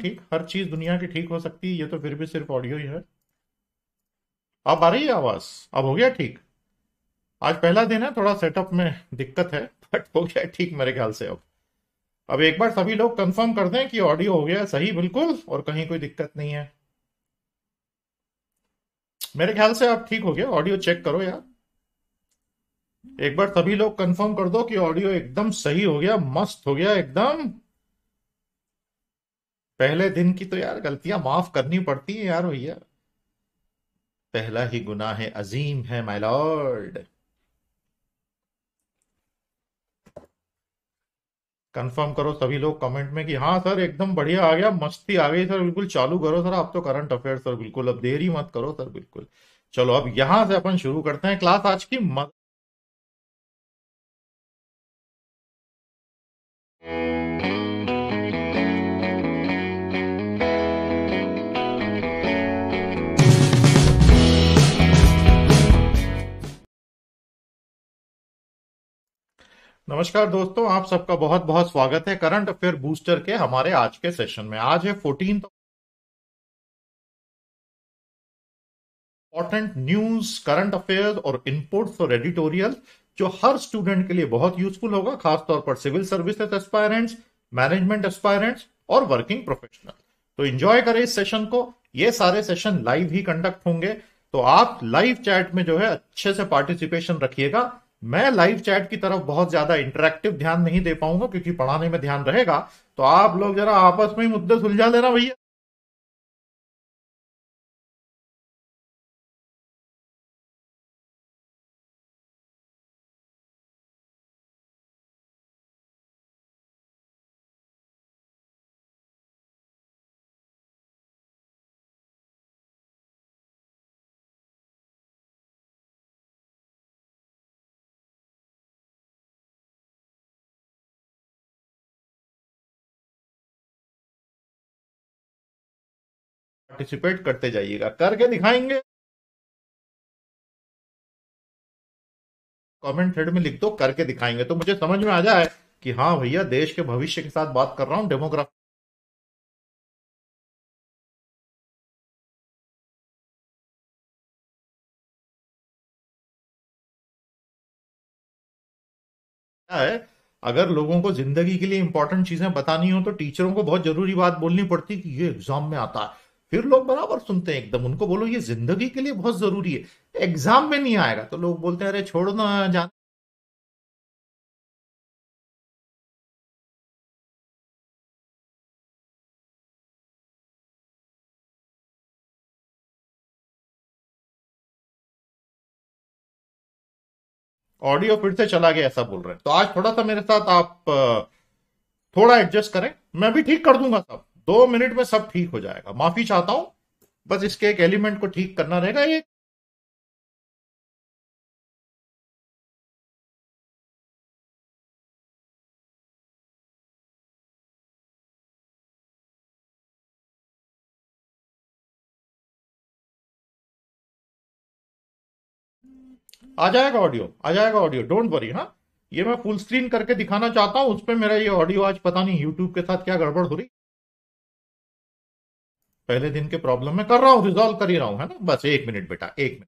ठीक हर चीज दुनिया की ठीक हो सकती है ये तो फिर भी सिर्फ ऑडियो ही है अब आ रही है आवाज अब हो गया ठीक आज पहला दिन है थोड़ा सेटअप में दिक्कत है बट हो गया ठीक मेरे ख्याल से अब अब एक बार सभी लोग कंफर्म कर दें कि ऑडियो हो गया सही बिल्कुल और कहीं कोई दिक्कत नहीं है मेरे ख्याल से आप ठीक हो गया ऑडियो चेक करो यार एक बार सभी लोग कंफर्म कर दो कि ऑडियो एकदम सही हो गया मस्त हो गया एकदम पहले दिन की तो यार गलतियां माफ करनी पड़ती हैं यार भैया पहला ही गुनाह है अजीम है माय लॉर्ड कंफर्म करो सभी लोग कमेंट में कि हाँ सर एकदम बढ़िया आ गया मस्ती आ गई सर बिल्कुल चालू करो सर आप तो करंट अफेयर सर बिल्कुल अब देरी मत करो सर बिल्कुल चलो अब यहां से अपन शुरू करते हैं क्लास आज की मत नमस्कार दोस्तों आप सबका बहुत बहुत स्वागत है करंट अफेयर बूस्टर के हमारे आज के सेशन में आज है fourteen important news current affair और इनपुट्स और एडिटोरियल जो हर स्टूडेंट के लिए बहुत यूजफुल होगा खासतौर पर civil service aspirants management aspirants और वर्किंग प्रोफेशनल तो एंजॉय करें इस सेशन को ये सारे सेशन लाइव ही कंडक्ट होंगे तो आप लाइव चैट में जो है अच्छे से पार्टिसिपेशन रखिएगा मैं लाइव चैट की तरफ बहुत ज्यादा इंटरेक्टिव ध्यान नहीं दे पाऊंगा क्योंकि पढ़ाने में ध्यान रहेगा तो आप लोग जरा आपस में ही मुद्दे सुलझा लेना भैया पार्टिसिपेट करते जाइएगा करके दिखाएंगे कमेंट थ्रेड में लिख दो करके दिखाएंगे तो मुझे समझ में आ जाए कि हाँ भैया देश के भविष्य के साथ बात कर रहा हूं डेमोग्राफी है अगर लोगों को जिंदगी के लिए इंपॉर्टेंट चीजें बतानी हो तो टीचरों को बहुत जरूरी बात बोलनी पड़ती कि ये एग्जाम में आता है फिर लोग बराबर सुनते हैं एकदम उनको बोलो ये जिंदगी के लिए बहुत जरूरी है एग्जाम में नहीं आएगा तो लोग बोलते हैं अरे छोड़ना जान ऑडियो फिर से चला गया ऐसा बोल रहे हैं तो आज थोड़ा सा मेरे साथ आप थोड़ा एडजस्ट करें मैं भी ठीक कर दूंगा सब दो मिनट में सब ठीक हो जाएगा माफी चाहता हूं बस इसके एक एलिमेंट को ठीक करना रहेगा ये आ जाएगा ऑडियो आ जाएगा ऑडियो डोंट वरी हाँ ये मैं फुल स्क्रीन करके दिखाना चाहता हूं उस पर मेरा ये ऑडियो आज पता नहीं यूट्यूब के साथ क्या गड़बड़ हो रही पहले दिन के प्रॉब्लम में कर रहा हूं रिजॉल्व कर ही रहा हूं है ना बस एक मिनट बेटा एक मिनट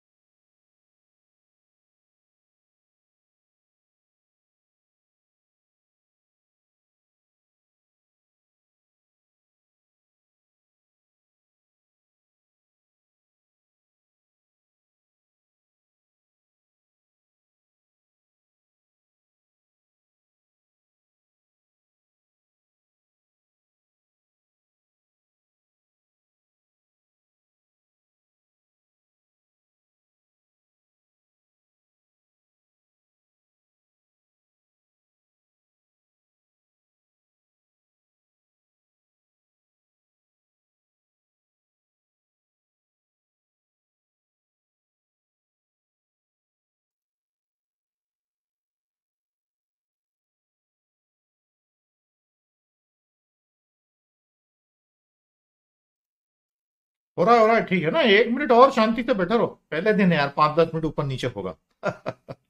हो रहा है हो रहा है ठीक है ना एक मिनट और शांति से बैठे रहो पहले दिन यार पांच दस मिनट ऊपर नीचे होगा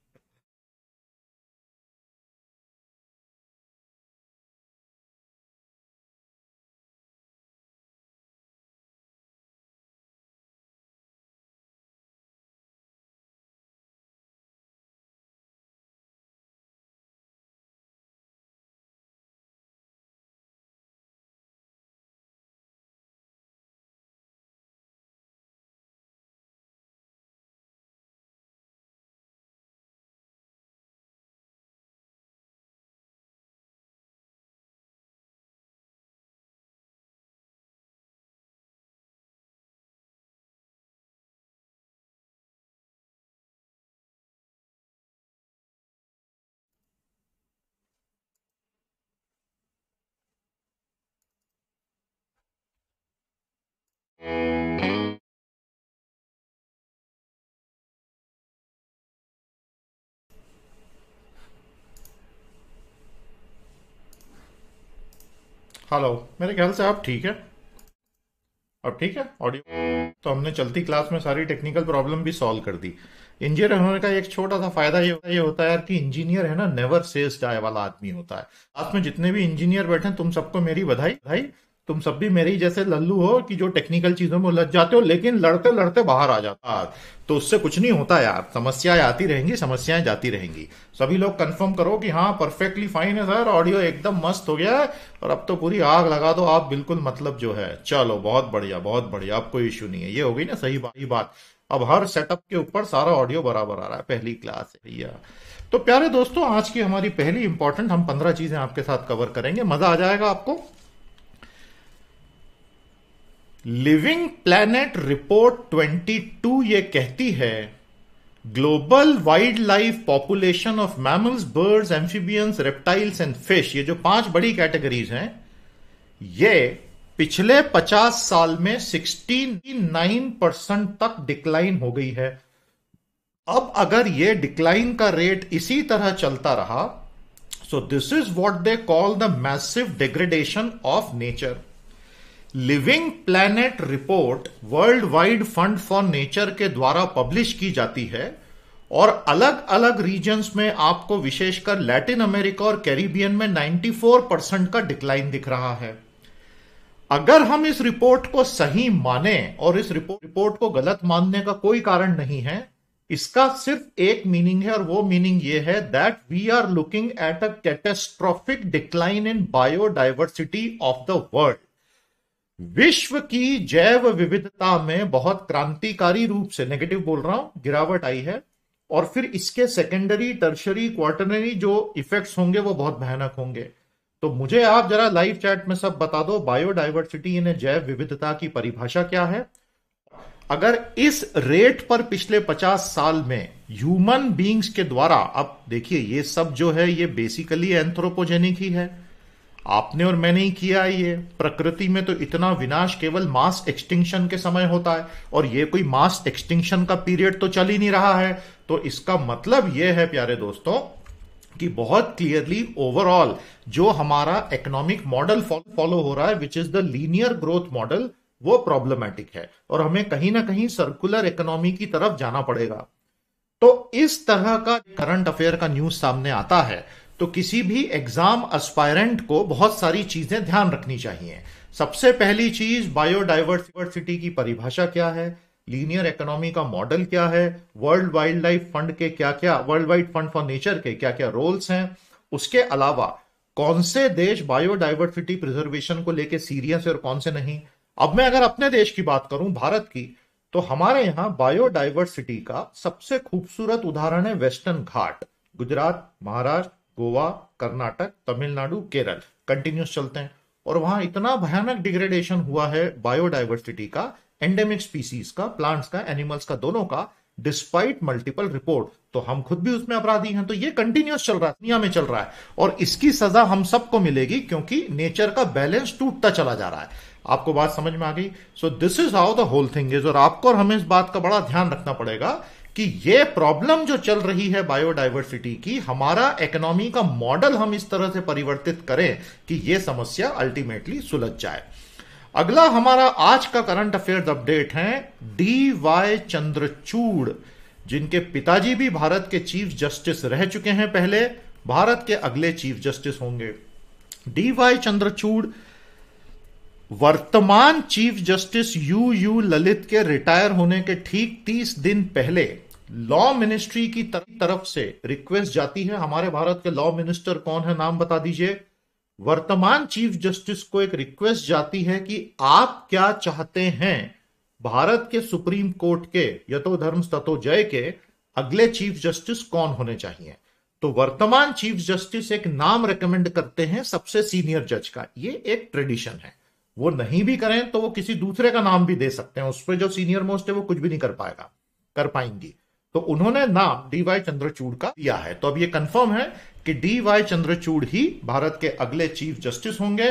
हेलो मेरे ख्याल से आप ठीक है अब ठीक है ऑडियो तो हमने चलती क्लास में सारी टेक्निकल प्रॉब्लम भी सॉल्व कर दी इंजीनियर होने का एक छोटा सा फायदा ये ये होता है यार कि इंजीनियर है ना नेवर सेस जाए वाला आदमी होता है आप में जितने भी इंजीनियर बैठे हैं तुम सबको मेरी बधाई बधाई तुम सब भी मेरे ही जैसे लल्लू हो कि जो टेक्निकल चीजों में लग जाते हो लेकिन लड़ते लड़ते बाहर आ जाता तो उससे कुछ नहीं होता यार समस्याएं आती रहेंगी समस्याएं जाती रहेंगी सभी लोग कंफर्म करो कि हाँ परफेक्टली फाइन है सर ऑडियो एकदम मस्त हो गया है और अब तो पूरी आग लगा दो आप बिल्कुल मतलब जो है चलो बहुत बढ़िया बहुत बढ़िया अब कोई इश्यू नहीं है ये हो गई ना सही बात ही बात अब हर सेटअप के ऊपर सारा ऑडियो बराबर आ रहा है पहली क्लास है भैया तो प्यारे दोस्तों आज की हमारी पहली इंपॉर्टेंट हम पंद्रह चीजें आपके साथ कवर करेंगे मजा आ जाएगा आपको लिविंग प्लैनेट रिपोर्ट 22 ये कहती है global wild life population of mammals birds amphibians reptiles and fish ये जो पांच बड़ी कैटेगरीज हैं ये पिछले 50 साल में 69 परसेंट तक डिक्लाइन हो गई है अब अगर ये डिक्लाइन का रेट इसी तरह चलता रहा so this is what they call the massive degradation of nature living planet report world wide fund for nature के द्वारा पब्लिश की जाती है और अलग अलग रीजन्स में आपको विशेषकर लैटिन अमेरिका और कैरिबियन में 94 परसेंट का डिक्लाइन दिख रहा है अगर हम इस रिपोर्ट को सही माने और इस रिपोर्ट रिपोर्ट को गलत मानने का कोई कारण नहीं है इसका सिर्फ एक मीनिंग है और वो मीनिंग ये है that we are looking at a catastrophic decline in biodiversity of the world विश्व की जैव विविधता में बहुत क्रांतिकारी रूप से नेगेटिव बोल रहा हूं गिरावट आई है और फिर इसके सेकेंडरी टर्शरी क्वार्टनरी जो इफेक्ट्स होंगे वो बहुत भयानक होंगे तो मुझे आप जरा लाइव चैट में सब बता दो बायोडाइवर्सिटी इन जैव विविधता की परिभाषा क्या है अगर इस रेट पर पिछले 50 साल में ह्यूमन बींग्स के द्वारा अब देखिए ये सब जो है ये बेसिकली एंथ्रोपोजेनिक ही है आपने और मैंने ही किया ये प्रकृति में तो इतना विनाश केवल मास एक्सटिंक्शन के समय होता है और ये कोई मास एक्सटिंक्शन का पीरियड तो चल ही नहीं रहा है तो इसका मतलब ये है प्यारे दोस्तों कि बहुत क्लियरली ओवरऑल जो हमारा इकोनॉमिक मॉडल फॉलो हो रहा है which is the linear growth model वो प्रॉब्लमेटिक है और हमें कहीं ना कहीं सर्कुलर इकोनॉमी की तरफ जाना पड़ेगा तो इस तरह का करंट अफेयर का न्यूज सामने आता है तो किसी भी एग्जाम अस्पायरेंट को बहुत सारी चीजें ध्यान रखनी चाहिए सबसे पहली चीज बायोडाइवर्सिटी की परिभाषा क्या है लीनियर इकोनॉमी का मॉडल क्या है वर्ल्ड वाइल्ड लाइफ फंड के क्या क्या world wide fund for nature के क्या क्या रोल्स हैं उसके अलावा कौन से देश बायोडाइवर्सिटी प्रिजर्वेशन को लेके सीरियस है और कौन से नहीं अब मैं अगर अपने देश की बात करूं भारत की तो हमारे यहां बायोडाइवर्सिटी का सबसे खूबसूरत उदाहरण है वेस्टर्न घाट गुजरात महाराष्ट्र गोवा कर्नाटक तमिलनाडु केरल कंटिन्यूस चलते हैं और वहां इतना भयानक डिग्रेडेशन हुआ है बायोडाइवर्सिटी का एंडेमिक स्पीसीज का प्लांट्स का एनिमल्स का दोनों का डिस्पाइट मल्टीपल रिपोर्ट तो हम खुद भी उसमें अपराधी हैं तो ये कंटिन्यूस चल रहा है दुनिया में चल रहा है और इसकी सजा हम सबको मिलेगी क्योंकि नेचर का बैलेंस टूटता चला जा रहा है आपको बात समझ में आ गई so this is how the whole thing is और आपको और हमें इस बात का बड़ा ध्यान रखना पड़ेगा कि ये प्रॉब्लम जो चल रही है बायोडाइवर्सिटी की हमारा इकोनॉमी का मॉडल हम इस तरह से परिवर्तित करें कि ये समस्या अल्टीमेटली सुलझ जाए अगला हमारा आज का current affairs update D Y Y चंद्रचूड़ जिनके पिताजी भी भारत के चीफ जस्टिस रह चुके हैं पहले भारत के अगले चीफ जस्टिस होंगे डी वाई चंद्रचूड़ वर्तमान chief justice U U Lalit के रिटायर होने के ठीक 30 दिन पहले लॉ मिनिस्ट्री की तरफ से रिक्वेस्ट जाती है हमारे भारत के लॉ मिनिस्टर कौन है नाम बता दीजिए वर्तमान चीफ जस्टिस को एक रिक्वेस्ट जाती है कि आप क्या चाहते हैं भारत के सुप्रीम कोर्ट के यथो धर्म तथो जय के अगले चीफ जस्टिस कौन होने चाहिए तो वर्तमान चीफ जस्टिस एक नाम रेकमेंड करते हैं सबसे सीनियर जज का ये एक ट्रेडिशन है वो नहीं भी करें तो वो किसी दूसरे का नाम भी दे सकते हैं उस पर जो सीनियर मोस्ट है वो कुछ भी नहीं कर पाएगा कर पाएंगी तो उन्होंने नाम डी वाई चंद्रचूड़ का दिया है तो अब ये कंफर्म है कि डी वाई चंद्रचूड़ ही भारत के अगले चीफ जस्टिस होंगे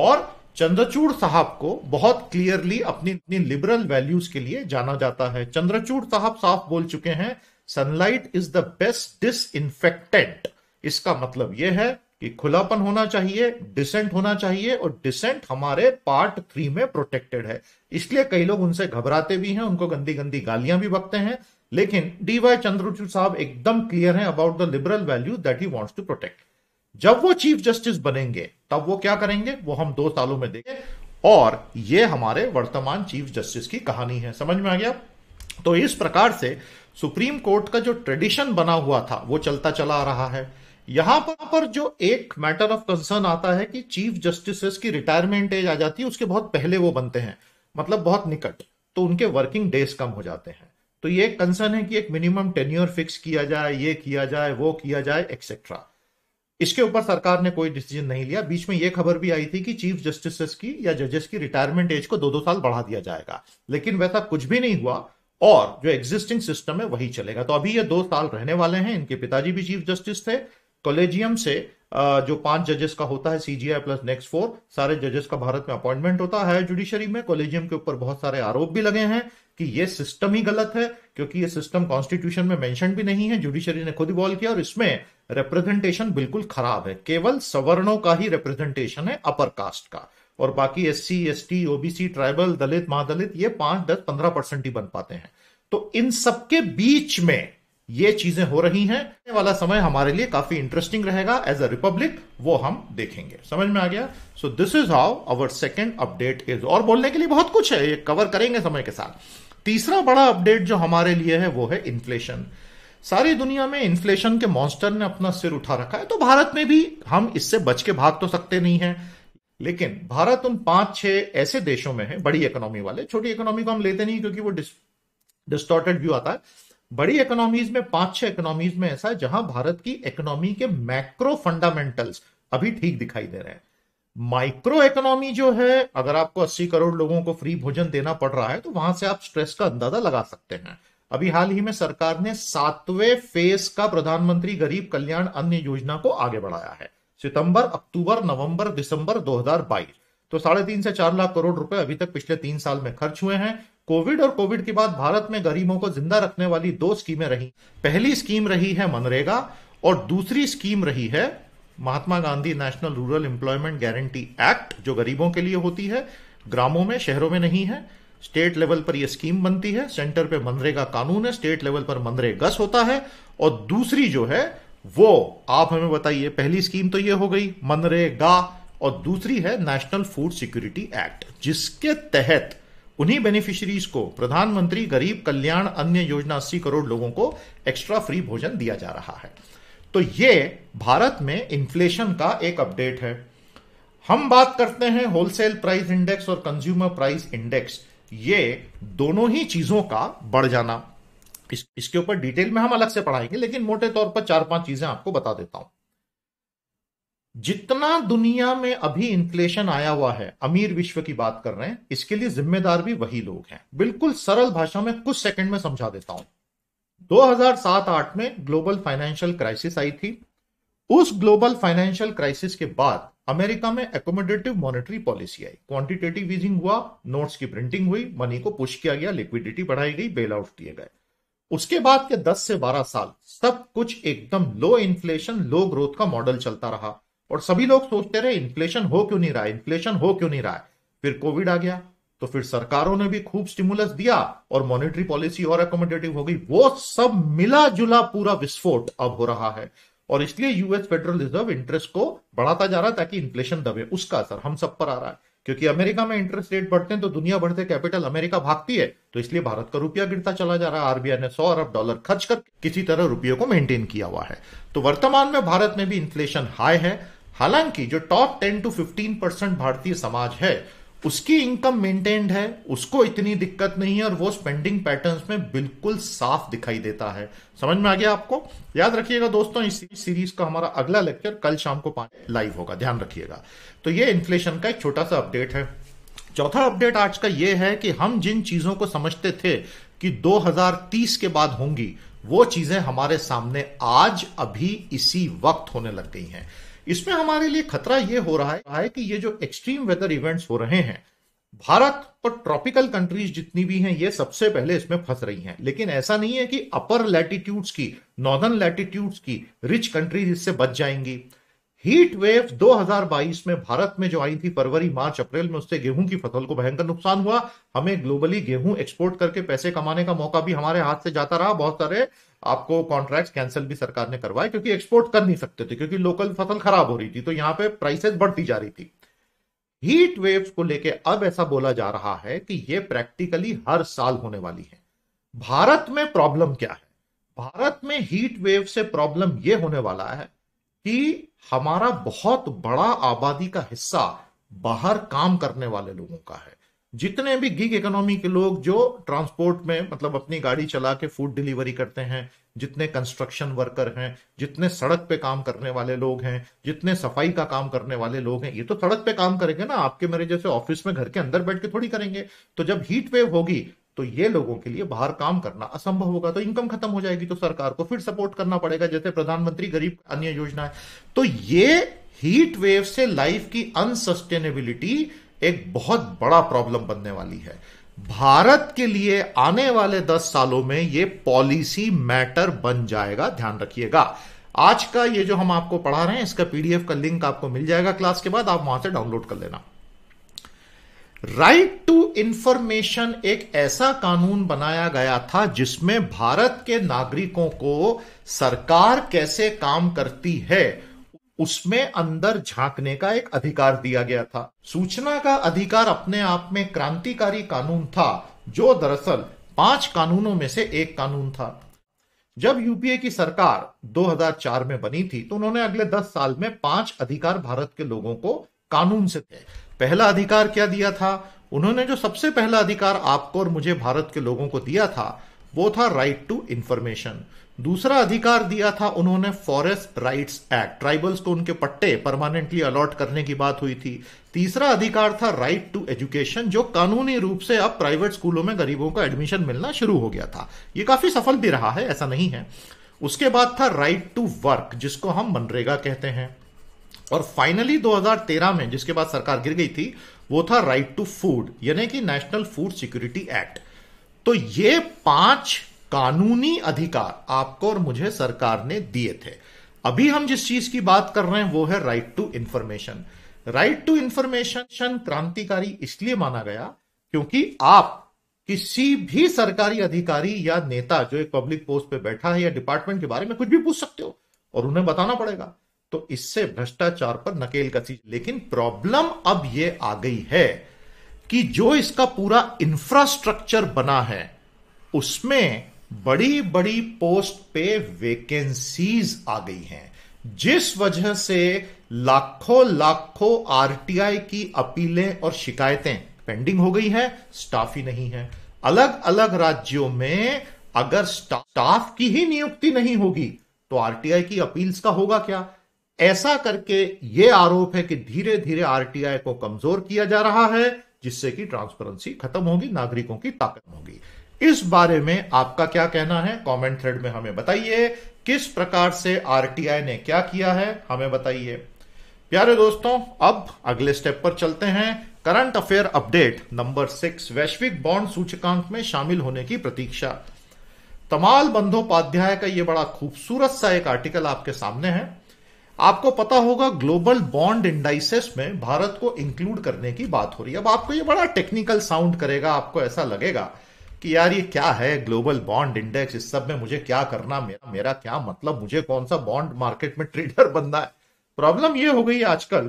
और चंद्रचूड़ साहब को बहुत क्लियरली अपनी अपनी लिबरल वैल्यूज के लिए जाना जाता है चंद्रचूड़ साहब साफ बोल चुके हैं sunlight is the best disinfectant इसका मतलब यह है कि खुलापन होना चाहिए डिसेंट होना चाहिए और डिसेंट हमारे पार्ट थ्री में प्रोटेक्टेड है इसलिए कई लोग उनसे घबराते भी हैं उनको गंदी गंदी गालियां भी बकते हैं लेकिन डी वाई चंद्रचूड साहब एकदम क्लियर हैं about the liberal value that he wants to protect जब वो चीफ जस्टिस बनेंगे तब वो क्या करेंगे वो हम दो सालों में देखें और ये हमारे वर्तमान चीफ जस्टिस की कहानी है समझ में आ गया तो इस प्रकार से सुप्रीम कोर्ट का जो ट्रेडिशन बना हुआ था वो चलता चला आ रहा है यहां पर जो एक मैटर ऑफ कंसर्न आता है कि चीफ जस्टिस की रिटायरमेंट एज आ जाती है उसके बहुत पहले वो बनते हैं मतलब बहुत निकट तो उनके वर्किंग डेज कम हो जाते हैं तो ये कंसर्न है कि एक मिनिमम टेन्यूर फिक्स किया जाए ये किया जाए वो किया जाए एक्सेट्रा इसके ऊपर सरकार ने कोई डिसीजन नहीं लिया बीच में यह खबर भी आई थी कि चीफ जस्टिस की या जजेस की रिटायरमेंट एज को दो दो साल बढ़ा दिया जाएगा लेकिन वैसा कुछ भी नहीं हुआ और जो एग्जिस्टिंग सिस्टम है वही चलेगा तो अभी ये दो साल रहने वाले हैं इनके पिताजी भी चीफ जस्टिस थे कॉलेजियम से जो पांच जजेस का होता है सीजीआई प्लस नेक्स्ट फोर सारे जजेस का भारत में अपॉइंटमेंट होता है जुडिशरी में कॉलेजियम के ऊपर बहुत सारे आरोप भी लगे हैं कि ये सिस्टम ही गलत है क्योंकि ये सिस्टम कॉन्स्टिट्यूशन में मेंशन भी नहीं है जुडिशरी ने खुद इवॉल्व किया और इसमें रिप्रेजेंटेशन बिल्कुल खराब है केवल सवर्णों का ही रिप्रेजेंटेशन है अपर कास्ट का और बाकी S C S T OBC tribal Dalit Mahadalit ये पांच दस पंद्रह परसेंट ही बन पाते हैं तो इन सबके बीच में ये चीजें हो रही हैं वाला समय हमारे लिए काफी इंटरेस्टिंग रहेगा एज अ रिपब्लिक वो हम देखेंगे समझ में आ गया so this is how our second update is और बोलने के लिए बहुत कुछ है ये कवर करेंगे समय के साथ तीसरा बड़ा अपडेट जो हमारे लिए है वो है इन्फ्लेशन सारी दुनिया में इन्फ्लेशन के मॉन्स्टर ने अपना सिर उठा रखा है तो भारत में भी हम इससे बच के भाग तो सकते नहीं है लेकिन भारत उन पांच छह ऐसे देशों में है बड़ी इकोनॉमी वाले छोटी इकोनॉमी को हम लेते नहीं क्योंकि वो डिस्टॉर्टेड व्यू आता है बड़ी इकोनॉमीज में पांच छह इकोनॉमीज में ऐसा है जहां भारत की इकोनॉमी के मैक्रो फंडामेंटल्स अभी ठीक दिखाई दे रहे हैं माइक्रो इकोनॉमी जो है अगर आपको 80 करोड़ लोगों को फ्री भोजन देना पड़ रहा है तो वहां से आप स्ट्रेस का अंदाजा लगा सकते हैं अभी हाल ही में सरकार ने सातवें फेज का प्रधानमंत्री गरीब कल्याण अन्य योजना को आगे बढ़ाया है सितंबर अक्टूबर नवंबर दिसंबर 2022 तो साढ़े तीन से चार लाख करोड़ रुपए अभी तक पिछले तीन साल में खर्च हुए हैं कोविड और कोविड के बाद भारत में गरीबों को जिंदा रखने वाली दो स्कीमें रही पहली स्कीम रही है मनरेगा और दूसरी स्कीम रही है Mahatma Gandhi national rural employment guarantee act जो गरीबों के लिए होती है ग्रामों में शहरों में नहीं है स्टेट लेवल पर यह स्कीम बनती है सेंटर पे मनरेगा कानून है स्टेट लेवल पर गस होता है और दूसरी जो है वो आप हमें बताइए पहली स्कीम तो ये हो गई मनरेगा और दूसरी है नेशनल फूड सिक्योरिटी एक्ट जिसके तहत उन्हीं बेनिफिशरीज को प्रधानमंत्री गरीब कल्याण अन्य योजना अस्सी करोड़ लोगों को एक्स्ट्रा फ्री भोजन दिया जा रहा है तो ये भारत में इन्फ्लेशन का एक अपडेट है हम बात करते हैं होलसेल प्राइस इंडेक्स और कंज्यूमर प्राइस इंडेक्स ये दोनों ही चीजों का बढ़ जाना इस, इसके ऊपर डिटेल में हम अलग से पढ़ाएंगे लेकिन मोटे तौर पर चार पांच चीजें आपको बता देता हूं जितना दुनिया में अभी इन्फ्लेशन आया हुआ है अमीर विश्व की बात कर रहे हैं इसके लिए जिम्मेदार भी वही लोग हैं बिल्कुल सरल भाषा में कुछ सेकंड में समझा देता हूं 2007-8 में ग्लोबल फाइनेंशियल क्राइसिस आई थी उस ग्लोबल फाइनेंशियल क्राइसिस के बाद अमेरिका में एकोमोडेटिव मॉनेटरी पॉलिसी आई क्वांटिटेटिव ईजिंग हुआ नोट्स की प्रिंटिंग हुई मनी को पुश किया गया लिक्विडिटी बढ़ाई गई बेल आउट दिए गए उसके बाद के 10 से 12 साल सब कुछ एकदम लो इन्फ्लेशन लो ग्रोथ का मॉडल चलता रहा और सभी लोग सोचते रहे इन्फ्लेशन हो क्यों नहीं रहा इन्फ्लेशन हो क्यों नहीं रहा फिर कोविड आ गया तो फिर सरकारों ने भी खूब स्टिमुलस दिया और मॉनेटरी पॉलिसी और अकोमोडेटिव हो गई वो सब मिला जुला पूरा विस्फोट अब हो रहा है और इसलिए यूएस फेडरल रिजर्व इंटरेस्ट को बढ़ाता जा रहा है ताकि इन्फ्लेशन दबे उसका असर हम सब पर आ रहा है क्योंकि अमेरिका में इंटरेस्ट रेट बढ़ते हैं तो दुनिया बढ़ते कैपिटल अमेरिका भागती है तो इसलिए भारत का रुपया गिरता चला जा रहा है आरबीआई ने सौ अरब डॉलर खर्च कर किसी तरह रुपये को मेंटेन किया हुआ है तो वर्तमान में भारत में भी इन्फ्लेशन हाई है हालांकि जो top ten to fifteen percent भारतीय समाज है उसकी इनकम मेंटेन्ड है उसको इतनी दिक्कत नहीं है और वो स्पेंडिंग पैटर्न्स में बिल्कुल साफ दिखाई देता है समझ में आ गया आपको याद रखिएगा दोस्तों इस सीरीज का हमारा अगला लेक्चर कल शाम को लाइव होगा ध्यान रखिएगा तो ये इन्फ्लेशन का एक छोटा सा अपडेट है चौथा अपडेट आज का ये है कि हम जिन चीजों को समझते थे कि 2030 के बाद होंगी वो चीजें हमारे सामने आज अभी इसी वक्त होने लग गई हैं इसमें हमारे लिए खतरा ये हो रहा है कि ये जो एक्सट्रीम वेदर इवेंट्स हो रहे हैं भारत और ट्रॉपिकल कंट्रीज जितनी भी हैं ये सबसे पहले इसमें फंस रही हैं लेकिन ऐसा नहीं है कि अपर लैटिट्यूड्स की नॉर्दर्न लैटिट्यूड्स की रिच कंट्रीज इससे बच जाएंगी हीट वेव 2022 में भारत में जो आई थी फरवरी मार्च अप्रैल में उससे गेहूं की फसल को भयंकर नुकसान हुआ हमें ग्लोबली गेहूं एक्सपोर्ट करके पैसे कमाने का मौका भी हमारे हाथ से जाता रहा बहुत सारे आपको कॉन्ट्रैक्ट कैंसिल भी सरकार ने करवाए क्योंकि एक्सपोर्ट कर नहीं सकते थे क्योंकि लोकल फसल खराब हो रही थी तो यहाँ पे प्राइसेस बढ़ती जा रही थी हीट वेव्स को लेके अब ऐसा बोला जा रहा है कि ये प्रैक्टिकली हर साल होने वाली है भारत में प्रॉब्लम क्या है भारत में हीट वेव से प्रॉब्लम यह होने वाला है कि हमारा बहुत बड़ा आबादी का हिस्सा बाहर काम करने वाले लोगों का है जितने भी गिग इकोनॉमी के लोग जो ट्रांसपोर्ट में मतलब अपनी गाड़ी चला के फूड डिलीवरी करते हैं जितने कंस्ट्रक्शन वर्कर हैं जितने सड़क पे काम करने वाले लोग हैं जितने सफाई का काम करने वाले लोग हैं ये तो सड़क पे काम करेंगे ना आपके मेरे जैसे ऑफिस में घर के अंदर बैठ के थोड़ी करेंगे तो जब हीट वेव होगी तो ये लोगों के लिए बाहर काम करना असंभव होगा तो इनकम खत्म हो जाएगी तो सरकार को फिर सपोर्ट करना पड़ेगा जैसे प्रधानमंत्री गरीब अन्य योजना है तो ये हीट वेव से लाइफ की अनसस्टेनेबिलिटी एक बहुत बड़ा प्रॉब्लम बनने वाली है भारत के लिए आने वाले दस सालों में यह पॉलिसी मैटर बन जाएगा ध्यान रखिएगा आज का ये जो हम आपको पढ़ा रहे हैं इसका पीडीएफ का लिंक आपको मिल जाएगा क्लास के बाद आप वहां से डाउनलोड कर लेना राइट टू इंफॉर्मेशन एक ऐसा कानून बनाया गया था जिसमें भारत के नागरिकों को सरकार कैसे काम करती है उसमें अंदर झांकने का एक अधिकार दिया गया था सूचना का अधिकार अपने आप में क्रांतिकारी कानून था जो दरअसल पांच कानूनों में से एक कानून था जब यूपीए की सरकार 2004 में बनी थी तो उन्होंने अगले 10 साल में पांच अधिकार भारत के लोगों को कानून से थे पहला अधिकार क्या दिया था उन्होंने जो सबसे पहला अधिकार आपको और मुझे भारत के लोगों को दिया था वो था राइट टू इंफॉर्मेशन दूसरा अधिकार दिया था उन्होंने फॉरेस्ट राइट्स एक्ट ट्राइबल्स को उनके पट्टे परमानेंटली अलॉट करने की बात हुई थी तीसरा अधिकार था राइट टू एजुकेशन जो कानूनी रूप से अब प्राइवेट स्कूलों में गरीबों का एडमिशन मिलना शुरू हो गया था ये काफी सफल भी रहा है ऐसा नहीं है उसके बाद था राइट टू वर्क जिसको हम मनरेगा कहते हैं और फाइनली 2013 में जिसके बाद सरकार गिर गई थी वो था राइट टू फूड यानी कि नेशनल फूड सिक्योरिटी एक्ट तो ये पांच कानूनी अधिकार आपको और मुझे सरकार ने दिए थे अभी हम जिस चीज की बात कर रहे हैं वो है right to information right to information क्रांतिकारी इसलिए माना गया क्योंकि आप किसी भी सरकारी अधिकारी या नेता जो एक पब्लिक पोस्ट पे बैठा है या डिपार्टमेंट के बारे में कुछ भी पूछ सकते हो और उन्हें बताना पड़ेगा तो इससे भ्रष्टाचार पर नकेल कसी लेकिन प्रॉब्लम अब ये आ गई है कि जो इसका पूरा इंफ्रास्ट्रक्चर बना है उसमें बड़ी बड़ी पोस्ट पे वेकेंसीज आ गई हैं जिस वजह से लाखों लाखों आरटीआई की अपीलें और शिकायतें पेंडिंग हो गई है स्टाफ ही नहीं है अलग अलग राज्यों में अगर स्टाफ की ही नियुक्ति नहीं होगी तो आरटीआई की अपील्स का होगा क्या ऐसा करके ये आरोप है कि धीरे धीरे आरटीआई को कमजोर किया जा रहा है जिससे कि ट्रांसपेरेंसी खत्म होगी नागरिकों की ताकत होगी इस बारे में आपका क्या कहना है कमेंट थ्रेड में हमें बताइए किस प्रकार से आरटीआई ने क्या किया है हमें बताइए प्यारे दोस्तों अब अगले स्टेप पर चलते हैं current affair update number six वैश्विक बॉन्ड सूचकांक में शामिल होने की प्रतीक्षा तमाल बंदोपाध्याय का यह बड़ा खूबसूरत सा एक आर्टिकल आपके सामने है आपको पता होगा ग्लोबल बॉन्ड इंडाइसेस में भारत को इंक्लूड करने की बात हो रही है अब आपको यह बड़ा टेक्निकल साउंड करेगा आपको ऐसा लगेगा कि यार ये क्या है ग्लोबल बॉन्ड इंडेक्स इस सब में मुझे क्या करना मेरा मेरा क्या मतलब मुझे कौन सा बॉन्ड मार्केट में ट्रेडर बनना है प्रॉब्लम ये हो गई आजकल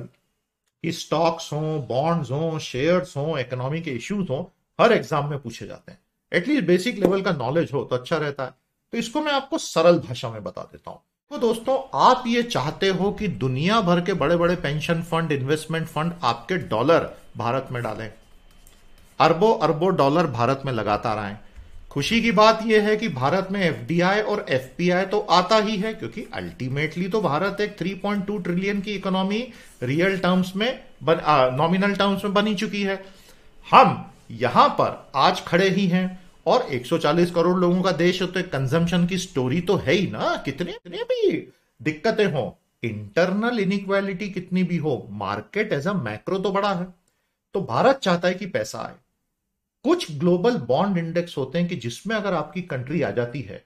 कि स्टॉक्स हो बॉन्ड्स हो शेयर्स हो इकोनॉमी के इश्यूज हो हर एग्जाम में पूछे जाते हैं एटलीस्ट बेसिक लेवल का नॉलेज हो तो अच्छा रहता है तो इसको मैं आपको सरल भाषा में बता देता हूँ तो दोस्तों आप ये चाहते हो कि दुनिया भर के बड़े बड़े पेंशन फंड इन्वेस्टमेंट फंड आपके डॉलर भारत में डालें अरबों अरबों डॉलर भारत में लगातार आए खुशी की बात यह है कि भारत में एफ और एफ तो आता ही है क्योंकि अल्टीमेटली तो भारत एक 3.2 ट्रिलियन की इकोनॉमी रियल टर्म्स में नॉमिनल टर्म्स में बनी चुकी है हम यहां पर आज खड़े ही हैं और 140 करोड़ लोगों का देश होते तो कंजम्पशन की स्टोरी तो है ही ना कितने कितने भी दिक्कतें हों इंटरनल इनक्वालिटी कितनी भी हो मार्केट एज अ मैक्रो तो बड़ा है तो भारत चाहता है कि पैसा आए कुछ ग्लोबल बॉन्ड इंडेक्स होते हैं कि जिसमें अगर आपकी कंट्री आ जाती है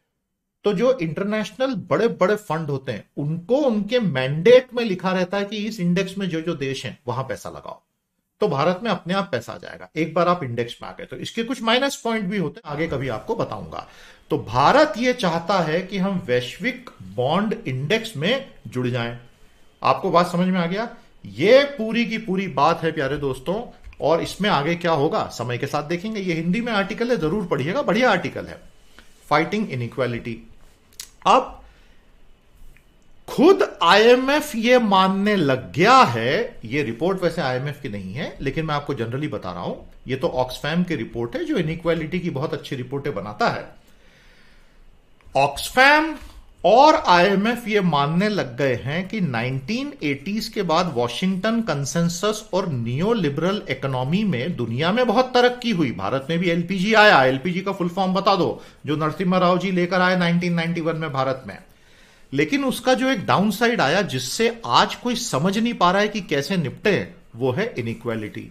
तो जो इंटरनेशनल बड़े बड़े फंड होते हैं उनको उनके मैंडेट में लिखा रहता है कि इस इंडेक्स में जो जो देश है वहां पैसा लगाओ तो भारत में अपने आप पैसा आ जाएगा एक बार आप इंडेक्स में आ गए तो इसके कुछ माइनस पॉइंट भी होते हैं आगे कभी आपको बताऊंगा तो भारत ये चाहता है कि हम वैश्विक बॉन्ड इंडेक्स में जुड़ जाएं आपको बात समझ में आ गया ये पूरी की पूरी बात है प्यारे दोस्तों और इसमें आगे क्या होगा समय के साथ देखेंगे ये हिंदी में आर्टिकल है जरूर पढ़िएगा बढ़िया आर्टिकल है फाइटिंग इन अब खुद आईएमएफ ये मानने लग गया है ये रिपोर्ट वैसे आईएमएफ की नहीं है लेकिन मैं आपको जनरली बता रहा हूं ये तो ऑक्सफैम की रिपोर्ट है जो इनइक्वालिटी की बहुत अच्छी रिपोर्टें बनाता है ऑक्सफैम और आईएमएफ ये मानने लग गए हैं कि 1980s के बाद वॉशिंगटन कंसेंसस और नियो लिबरल इकोनॉमी में दुनिया में बहुत तरक्की हुई भारत में भी एलपीजी आया एलपीजी का फुल फॉर्म बता दो जो नरसिम्हा राव जी लेकर आए 1991 में भारत में लेकिन उसका जो एक डाउन साइड आया जिससे आज कोई समझ नहीं पा रहा है कि कैसे निपटे वो है इनइक्वेलिटी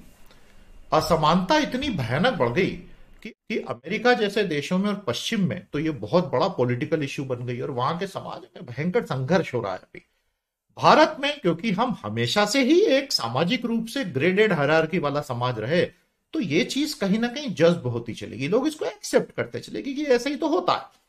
असमानता इतनी भयानक बढ़ गई कि, कि अमेरिका जैसे देशों में और पश्चिम में तो ये बहुत बड़ा पॉलिटिकल इश्यू बन गई और वहां के समाज में भयंकर संघर्ष हो रहा है अभी भारत में क्योंकि हम हमेशा से ही एक सामाजिक रूप से ग्रेडेड हरारकी वाला समाज रहे तो ये चीज कहीं ना कहीं जज्ब होती चलेगी लोग इसको एक्सेप्ट करते चलेगी कि ऐसा ही तो होता है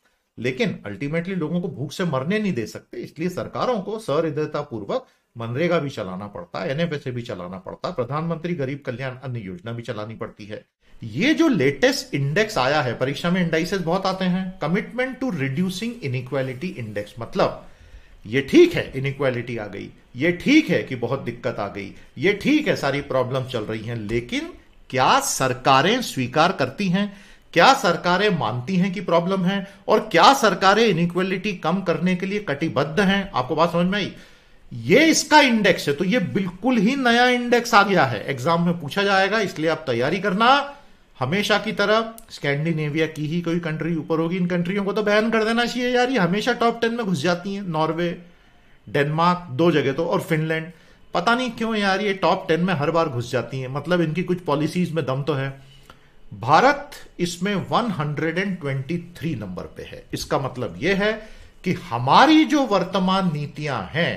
लेकिन अल्टीमेटली लोगों को भूख से मरने नहीं दे सकते इसलिए सरकारों को सहृदयता पूर्वक मनरेगा भी चलाना पड़ता है एनएफएसए भी चलाना पड़ता है प्रधानमंत्री गरीब कल्याण अन्य योजना भी चलानी पड़ती है ये जो लेटेस्ट इंडेक्स आया है परीक्षा में इंडाइसेस बहुत आते हैं commitment to reducing inequality index मतलब ये ठीक है इनइक्वालिटी आ गई ये ठीक है कि बहुत दिक्कत आ गई ये ठीक है सारी प्रॉब्लम चल रही हैं लेकिन क्या सरकारें स्वीकार करती हैं क्या सरकारें मानती हैं कि प्रॉब्लम है और क्या सरकारें इनइक्वालिटी कम करने के लिए कटिबद्ध हैं आपको बात समझ में आई ये इसका इंडेक्स है तो ये बिल्कुल ही नया इंडेक्स आ गया है एग्जाम में पूछा जाएगा इसलिए आप तैयारी करना हमेशा की तरह स्कैंडिनेविया की ही कोई कंट्री ऊपर होगी इन कंट्रियों को तो बैन कर देना चाहिए यार ये हमेशा टॉप टेन में घुस जाती हैं नॉर्वे डेनमार्क दो जगह तो और फिनलैंड पता नहीं क्यों यार ये टॉप टेन में हर बार घुस जाती हैं मतलब इनकी कुछ पॉलिसीज में दम तो है भारत इसमें 123 नंबर पे है इसका मतलब यह है कि हमारी जो वर्तमान नीतियां हैं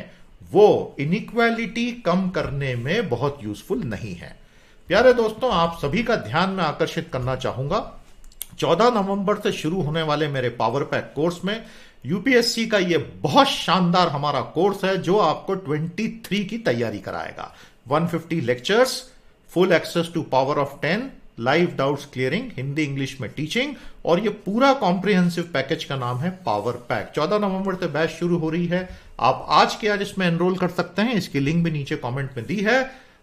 वो इनिक्वालिटी कम करने में बहुत यूजफुल नहीं है प्यारे दोस्तों आप सभी का ध्यान में आकर्षित करना चाहूंगा 14 नवंबर से शुरू होने वाले मेरे पावर पैक कोर्स में यूपीएससी का ये बहुत शानदार हमारा कोर्स है जो आपको 23 की तैयारी कराएगा 150 lectures full access to power of 10 live doubts clearing Hindi English में टीचिंग और ये पूरा कॉम्प्रिहेंसिव पैकेज का नाम है पावर पैक 14 नवंबर से बैच शुरू हो रही है आप आज के आज इसमें एनरोल कर सकते हैं इसकी लिंक भी नीचे कमेंट में दी है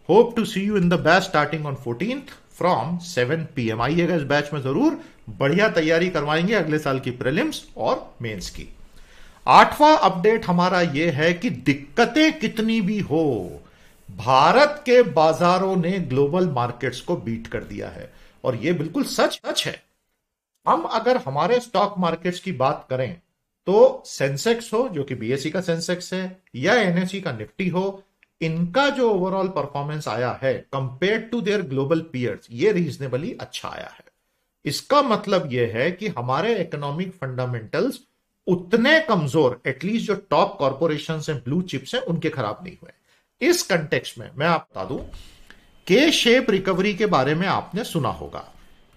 hope to see you in the batch starting on fourteen from seven P M आइएगा इस बैच में जरूर बढ़िया तैयारी करवाएंगे अगले साल की प्रिलिम्स और मेंस की आठवां अपडेट हमारा यह है कि दिक्कतें कितनी भी हो भारत के बाजारों ने ग्लोबल मार्केट्स को बीट कर दिया है और यह बिल्कुल सच सच है हम अगर हमारे स्टॉक मार्केट्स की बात करें तो सेंसेक्स हो जो कि बीएससी का सेंसेक्स है या एनएससी का निफ्टी हो इनका जो ओवरऑल परफॉर्मेंस आया है compare to their global peers ये रीजनेबली अच्छा आया है इसका मतलब यह है कि हमारे इकोनॉमिक फंडामेंटल्स उतने कमजोर एटलीस्ट जो टॉप कॉरपोरेशन हैं ब्लू चिप्स हैं उनके खराब नहीं हुए इस कंटेक्स में मैं आप बता दूं के शेप रिकवरी के बारे में आपने सुना होगा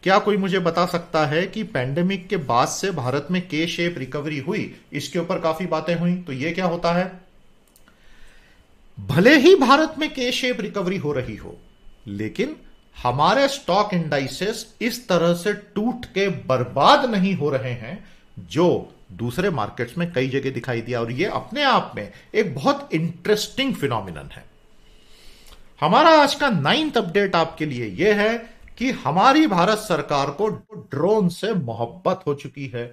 क्या कोई मुझे बता सकता है कि पैंडेमिक के बाद से भारत में के शेप रिकवरी हुई इसके ऊपर काफी बातें हुई तो यह क्या होता है भले ही भारत में के शेप रिकवरी हो रही हो लेकिन हमारे स्टॉक इंडाइसेस इस तरह से टूट के बर्बाद नहीं हो रहे हैं जो दूसरे मार्केट्स में कई जगह दिखाई दिया और यह अपने आप में एक बहुत इंटरेस्टिंग फिनोमिनन है हमारा आज का नाइन्थ अपडेट आपके लिए यह है कि हमारी भारत सरकार को ड्रोन से मोहब्बत हो चुकी है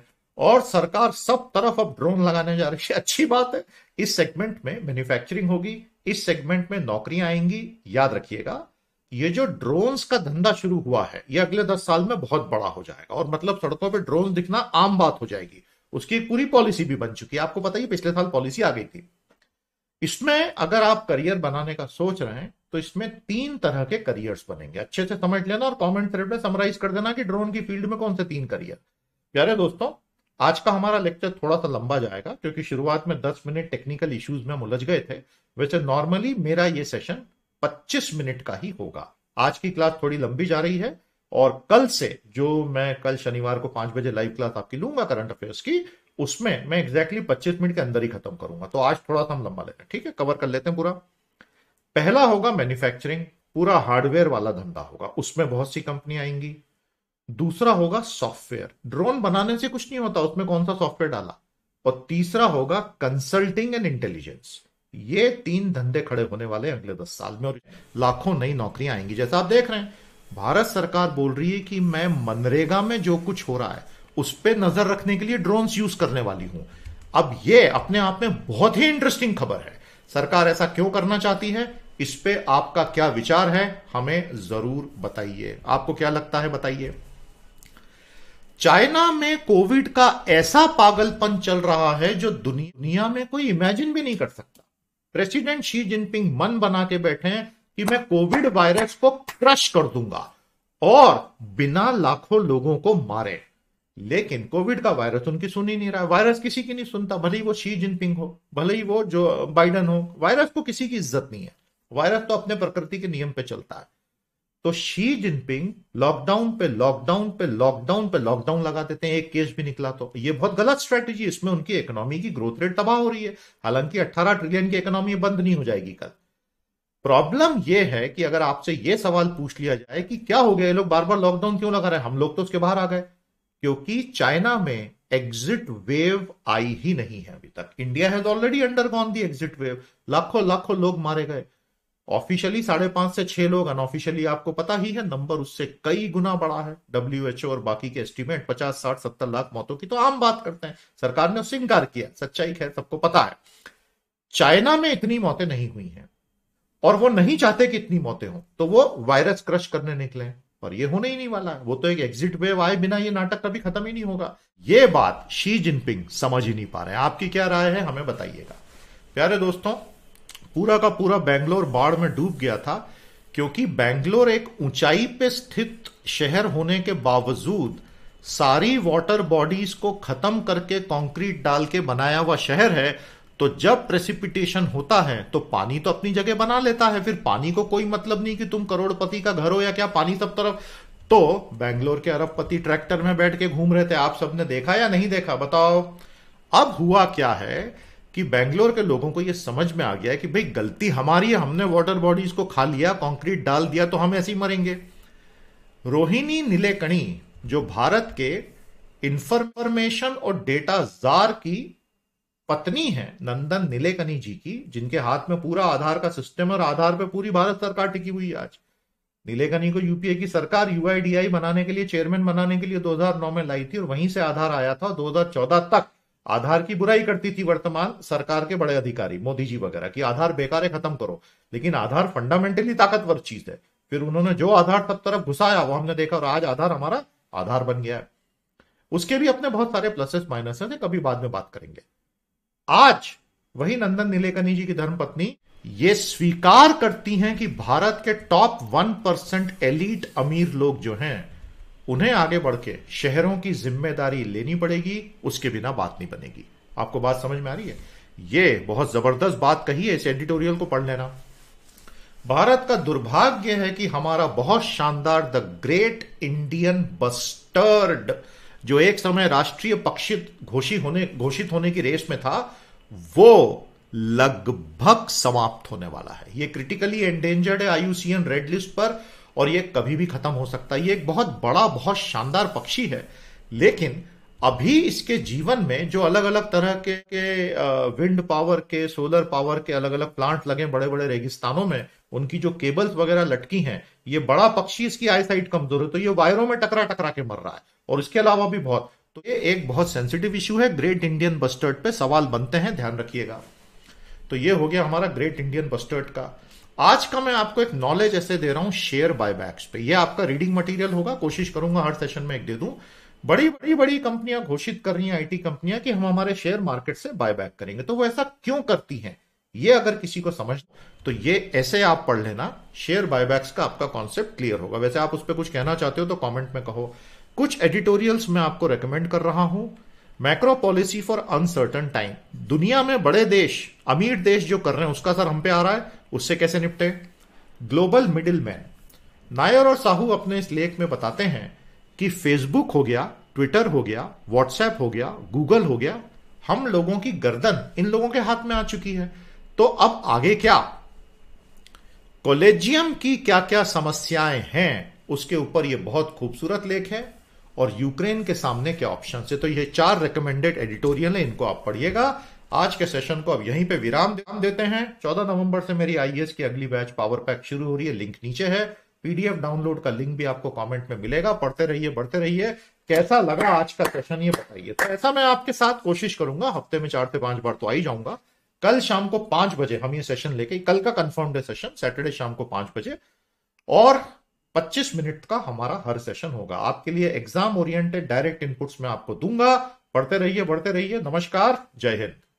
और सरकार सब तरफ अब ड्रोन लगाने जा रही है अच्छी बात है इस सेगमेंट में मैन्युफैक्चरिंग होगी इस सेगमेंट में नौकरियां आएंगी याद रखिएगा ये जो ड्रोन्स का धंधा शुरू हुआ है ये अगले दस साल में बहुत बड़ा हो जाएगा और मतलब सड़कों पर ड्रोन दिखना आम बात हो जाएगी उसकी पूरी पॉलिसी भी बन चुकी है आपको पता ही पिछले साल पॉलिसी आ गई थी इसमें अगर आप करियर बनाने का सोच रहे हैं तो इसमें तीन तरह के करियर्स बनेंगे अच्छे से समझ लेना और कॉमेंट थ्रेड में समराइज कर देना कि ड्रोन की फील्ड में कौन से तीन करियर प्यारे दोस्तों आज का हमारा लेक्चर थोड़ा सा लंबा जाएगा क्योंकि शुरुआत में 10 मिनट टेक्निकल इश्यूज में हम उलझ गए थे वैसे नॉर्मली मेरा ये सेशन 25 मिनट का ही होगा आज की क्लास थोड़ी लंबी जा रही है और कल से जो मैं कल शनिवार को पांच बजे लाइव क्लास आपकी लूंगा करंट अफेयर्स की उसमें मैं एग्जैक्टली exactly मिनट के अंदर ही खत्म करूंगा तो आज थोड़ा सा हम लंबा लेते हैं ठीक है कवर कर लेते हैं पूरा पहला होगा मैन्युफैक्चरिंग पूरा हार्डवेयर वाला धंधा होगा उसमें बहुत सी कंपनी आएंगी दूसरा होगा सॉफ्टवेयर ड्रोन बनाने से कुछ नहीं होता उसमें कौन सा सॉफ्टवेयर डाला और तीसरा होगा कंसल्टिंग एंड इंटेलिजेंस ये तीन धंधे खड़े होने वाले अगले दस साल में और लाखों नई नौकरियां आएंगी जैसा आप देख रहे हैं भारत सरकार बोल रही है कि मैं मनरेगा में जो कुछ हो रहा है उस पर नजर रखने के लिए ड्रोन यूज करने वाली हूं अब यह अपने आप में बहुत ही इंटरेस्टिंग खबर है सरकार ऐसा क्यों करना चाहती है इस पे आपका क्या विचार है हमें जरूर बताइए आपको क्या लगता है बताइए चाइना में कोविड का ऐसा पागलपन चल रहा है जो दुनिया में कोई इमेजिन भी नहीं कर सकता प्रेसिडेंट शी जिनपिंग मन बना के बैठे हैं कि मैं कोविड वायरस को क्रश कर दूंगा और बिना लाखों लोगों को मारे लेकिन कोविड का वायरस उनकी सुन ही नहीं रहा वायरस किसी की नहीं सुनता भले ही वो शी जिनपिंग हो भले ही वो जो बाइडन हो वायरस को किसी की इज्जत नहीं है वायरस तो अपने प्रकृति के नियम पे चलता है तो शी जिनपिंग लॉकडाउन पे लॉकडाउन पे लॉकडाउन पे लॉकडाउन लगा देते हैं एक केस भी निकला तो ये बहुत गलत स्ट्रेटेजी इसमें उनकी इकोनॉमी की ग्रोथ रेट तबाह हो रही है हालांकि 18 ट्रिलियन की इकोनॉमी बंद नहीं हो जाएगी कल प्रॉब्लम यह है कि अगर आपसे यह सवाल पूछ लिया जाए कि क्या हो गया ये लोग बार बार लॉकडाउन क्यों लगा रहे हैं हम लोग तो उसके बाहर आ गए क्योंकि चाइना में एग्जिट वेव आई ही नहीं है अभी तक India has already gone the exit wave लाखों लाखों लोग मारे गए ऑफिशियली साढ़े पांच से छह लोग अनऑफिशियली आपको पता ही है नंबर उससे कई गुना बड़ा है डब्ल्यू एच ओ और बाकी के एस्टिमेट पचास साठ सत्तर लाख मौतों की तो आम बात करते हैं सरकार ने उससे इंकार किया सच्चाई खैर सबको पता है चाइना में इतनी मौतें नहीं हुई हैं और वो नहीं चाहते कि इतनी मौतें हों तो वो वायरस क्रश करने निकले पर ये होने ही नहीं वाला वो तो एक एग्जिट वेव आए बिना ये नाटक कभी खत्म ही नहीं होगा ये बात शी जिनपिंग समझ ही नहीं पा रहे हैं आपकी क्या राय है हमें बताइएगा प्यारे दोस्तों पूरा का पूरा बैंगलोर बाढ़ में डूब गया था क्योंकि बैंगलोर एक ऊंचाई पे स्थित शहर होने के बावजूद सारी वाटर बॉडीज को खत्म करके कंक्रीट डाल के बनाया हुआ शहर है तो जब प्रेसिपिटेशन होता है तो पानी तो अपनी जगह बना लेता है फिर पानी को कोई मतलब नहीं कि तुम करोड़पति का घर हो या क्या पानी सब तरफ तो बैंगलोर के अरबपति ट्रैक्टर में बैठ के घूम रहे थे आप सबने देखा या नहीं देखा बताओ अब हुआ क्या है कि बैंगलोर के लोगों को यह समझ में आ गया है कि भाई गलती हमारी है हमने वाटर बॉडीज को खा लिया कंक्रीट डाल दिया तो हम ऐसे ही मरेंगे रोहिणी नीलेकणी जो भारत के इंफॉर्मेशन और डेटा जार की पत्नी है नंदन नीलेकनी जी की जिनके हाथ में पूरा आधार का सिस्टम और आधार पर पूरी भारत सरकार टिकी हुई है आज नीलेकनी को यूपीए की सरकार यूआईडीआई बनाने के लिए चेयरमैन बनाने के लिए 2009 में लाई थी और वहीं से आधार आया था और 2014 तक आधार की बुराई करती थी वर्तमान सरकार के बड़े अधिकारी मोदी जी वगैरह की आधार बेकार है खत्म करो लेकिन आधार फंडामेंटली ताकतवर चीज है फिर उन्होंने जो आधार तब तरफ घुसाया वो हमने देखा और आज आधार हमारा आधार बन गया है उसके भी अपने बहुत सारे प्लसेस माइनसेस है कभी बाद में बात करेंगे आज वही नंदन नीलेकनी जी की धर्मपत्नी ये स्वीकार करती हैं कि भारत के टॉप वन परसेंट एलिट अमीर लोग जो हैं उन्हें आगे बढ़ के शहरों की जिम्मेदारी लेनी पड़ेगी उसके बिना बात नहीं बनेगी आपको बात समझ में आ रही है ये बहुत जबरदस्त बात कही है इस एडिटोरियल को पढ़ लेना भारत का दुर्भाग्य है कि हमारा बहुत शानदार द ग्रेट इंडियन बस्टर्ड जो एक समय राष्ट्रीय पक्षी घोषित होने घोषित होने की रेस में था वो लगभग समाप्त होने वाला है ये क्रिटिकली एंडेंजर्ड है आईयूसीएन रेड लिस्ट पर और ये कभी भी खत्म हो सकता है ये एक बहुत बड़ा बहुत शानदार पक्षी है लेकिन अभी इसके जीवन में जो अलग अलग तरह के, के विंड पावर के सोलर पावर के अलग अलग प्लांट लगे बड़े बड़े रेगिस्तानों में उनकी जो केबल्स वगैरह लटकी हैं ये बड़ा पक्षी इसकी आई साइट कमजोर है तो ये वायरों में टकरा टकरा के मर रहा है और इसके अलावा भी बहुत तो ये एक बहुत सेंसिटिव इशू है ग्रेट इंडियन बस्टर्ड पे सवाल बनते हैं ध्यान रखिएगा तो ये हो गया हमारा ग्रेट इंडियन बस्टर्ड का आज का मैं आपको एक नॉलेज ऐसे दे रहा हूं शेयर बायबैक्स पे ये आपका रीडिंग मटेरियल होगा कोशिश करूंगा हर सेशन में एक दे दूं बड़ी बड़ी बड़ी कंपनियां घोषित कर रही हैं आईटी कंपनियां कि हम हमारे शेयर मार्केट से बायबैक करेंगे तो वो ऐसा क्यों करती हैं ये अगर किसी को समझ तो ये ऐसे आप पढ़ लेना शेयर बायबैक्स का आपका कॉन्सेप्ट क्लियर होगा वैसे आप उस पर कुछ कहना चाहते हो तो कमेंट में कहो कुछ एडिटोरियल्स मैं आपको रेकमेंड कर रहा हूं macro policy for uncertain time दुनिया में बड़े देश अमीर देश जो कर रहे हैं उसका असर हम पे आ रहा है उससे कैसे निपटे ग्लोबल मिडिल मैन नायर और साहू अपने इस लेख में बताते हैं कि फेसबुक हो गया ट्विटर हो गया व्हाट्सएप हो गया गूगल हो गया हम लोगों की गर्दन इन लोगों के हाथ में आ चुकी है तो अब आगे क्या कॉलेजियम की क्या क्या समस्याएं हैं उसके ऊपर यह बहुत खूबसूरत लेख है और यूक्रेन के सामने के ऑप्शन है तो ये चार रिकमेंडेड एडिटोरियल है इनको आप पढ़िएगा आज के सेशन को अब यहीं पे विराम देते हैं 14 नवंबर से मेरी आईएएस e की अगली बैच पावर पैक शुरू हो रही है लिंक नीचे है पीडीएफ डाउनलोड का लिंक भी आपको कमेंट में मिलेगा पढ़ते रहिए बढ़ते रहिए कैसा लगा आज का सेशन ये बताइए तो ऐसा मैं आपके साथ कोशिश करूंगा हफ्ते में चार से पांच बार तो आई जाऊंगा कल शाम को पांच बजे हम ये सेशन लेके कल का कंफर्म्ड है सेशन सैटरडे शाम को पांच बजे और 25 मिनट का हमारा हर सेशन होगा आपके लिए एग्जाम ओरिएंटेड डायरेक्ट इनपुट्स में आपको दूंगा पढ़ते रहिए बढ़ते रहिए नमस्कार जय हिंद